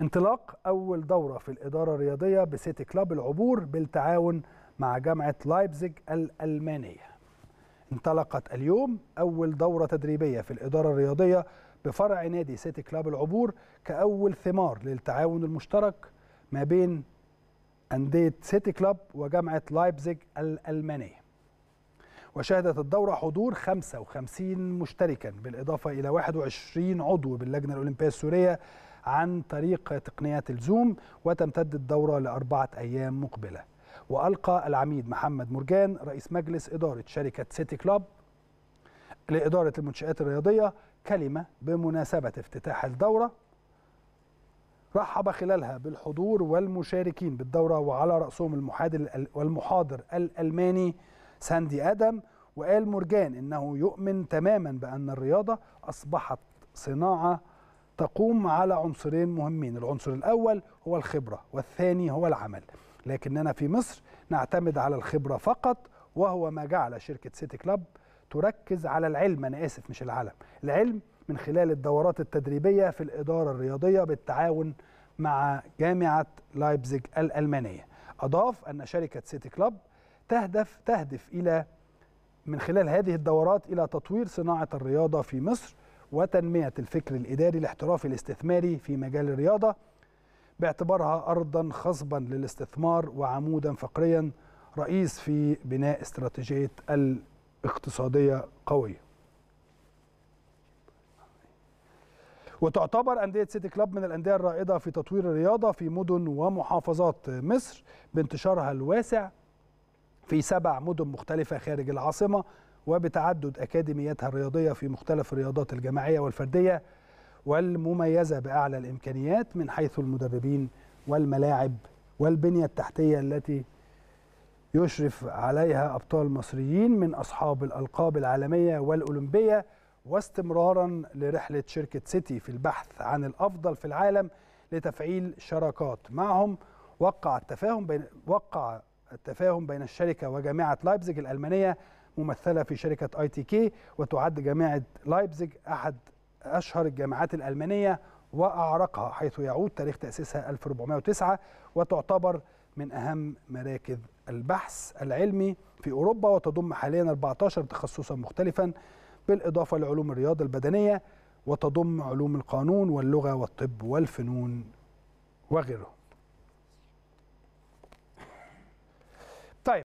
انطلاق أول دورة في الإدارة الرياضية بسيتي كلاب العبور بالتعاون مع جامعة لايبزيج الألمانية انطلقت اليوم أول دورة تدريبية في الإدارة الرياضية بفرع نادي سيتي كلاب العبور كأول ثمار للتعاون المشترك ما بين أندية سيتي كلاب وجامعة لايبزيج الألمانية وشهدت الدورة حضور 55 مشتركا بالإضافة إلى 21 عضو باللجنة الأولمبية السورية عن طريق تقنيات الزوم وتمتد الدورة لأربعة أيام مقبلة وألقى العميد محمد مرجان رئيس مجلس إدارة شركة سيتي كلوب لإدارة المنشآت الرياضية كلمة بمناسبة افتتاح الدورة رحب خلالها بالحضور والمشاركين بالدورة وعلى رأسهم المحاضر والمحاضر الألماني ساندي ادم وقال مرجان انه يؤمن تماما بان الرياضه اصبحت صناعه تقوم على عنصرين مهمين العنصر الاول هو الخبره والثاني هو العمل لكننا في مصر نعتمد على الخبره فقط وهو ما جعل شركه سيتي كلاب تركز على العلم انا اسف مش العلم العلم من خلال الدورات التدريبيه في الاداره الرياضيه بالتعاون مع جامعه لايبزيج الالمانيه اضاف ان شركه سيتي كلاب تهدف تهدف الى من خلال هذه الدورات الى تطوير صناعه الرياضه في مصر وتنميه الفكر الاداري الاحترافي الاستثماري في مجال الرياضه باعتبارها ارضا خصبا للاستثمار وعمودا فقريا رئيس في بناء استراتيجيه الاقتصاديه قويه. وتعتبر أندية سيتي كلاب من الأندية الرائدة في تطوير الرياضة في مدن ومحافظات مصر بانتشارها الواسع في سبع مدن مختلفة خارج العاصمة وبتعدد أكاديمياتها الرياضية في مختلف الرياضات الجماعية والفردية والمميزة بأعلى الإمكانيات من حيث المدربين والملاعب والبنية التحتية التي يشرف عليها أبطال مصريين من أصحاب الألقاب العالمية والأولمبية واستمرارا لرحلة شركة سيتي في البحث عن الأفضل في العالم لتفعيل شراكات معهم وقع التفاهم بين وقع التفاهم بين الشركة وجامعة لايبزيج الألمانية ممثلة في شركة اي تي كي وتعد جامعة لايبزيج أحد أشهر الجامعات الألمانية وأعرقها حيث يعود تاريخ تأسيسها 1409 وتعتبر من أهم مراكز البحث العلمي في أوروبا وتضم حاليا 14 تخصصا مختلفا بالإضافة لعلوم الرياضة البدنية وتضم علوم القانون واللغة والطب والفنون وغيرهم Тайм.